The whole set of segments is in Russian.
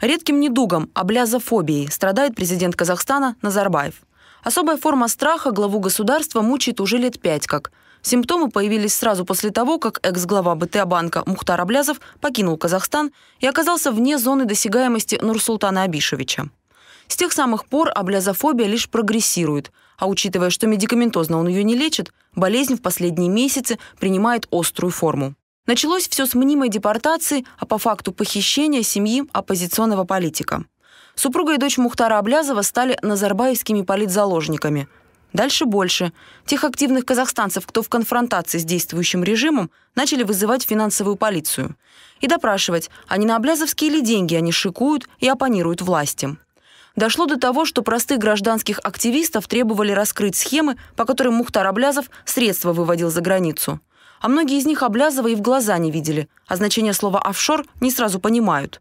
Редким недугом, облязофобией, страдает президент Казахстана Назарбаев. Особая форма страха главу государства мучает уже лет пять как. Симптомы появились сразу после того, как экс-глава БТА-банка Мухтар Аблязов покинул Казахстан и оказался вне зоны досягаемости Нурсултана Абишевича. С тех самых пор аблязофобия лишь прогрессирует, а учитывая, что медикаментозно он ее не лечит, болезнь в последние месяцы принимает острую форму. Началось все с мнимой депортации, а по факту похищения семьи оппозиционного политика. Супруга и дочь Мухтара Аблязова стали назарбаевскими политзаложниками. Дальше больше. Тех активных казахстанцев, кто в конфронтации с действующим режимом, начали вызывать финансовую полицию. И допрашивать, а не на Аблязовские ли деньги они шикуют и оппонируют властям дошло до того, что простых гражданских активистов требовали раскрыть схемы, по которым Мухтар Аблязов средства выводил за границу. А многие из них Аблязова и в глаза не видели, а значение слова «офшор» не сразу понимают.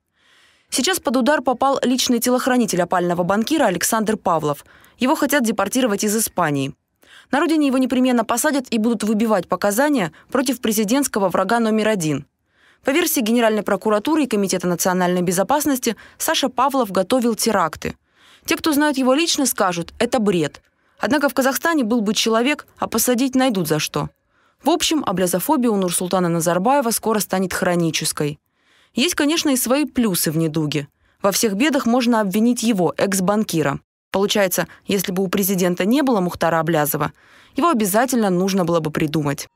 Сейчас под удар попал личный телохранитель опального банкира Александр Павлов. Его хотят депортировать из Испании. На родине его непременно посадят и будут выбивать показания против президентского врага номер один. По версии Генеральной прокуратуры и Комитета национальной безопасности, Саша Павлов готовил теракты. Те, кто знают его лично, скажут – это бред. Однако в Казахстане был бы человек, а посадить найдут за что. В общем, облязофобия у Нурсултана Назарбаева скоро станет хронической. Есть, конечно, и свои плюсы в недуге. Во всех бедах можно обвинить его, экс-банкира. Получается, если бы у президента не было Мухтара Облязова, его обязательно нужно было бы придумать.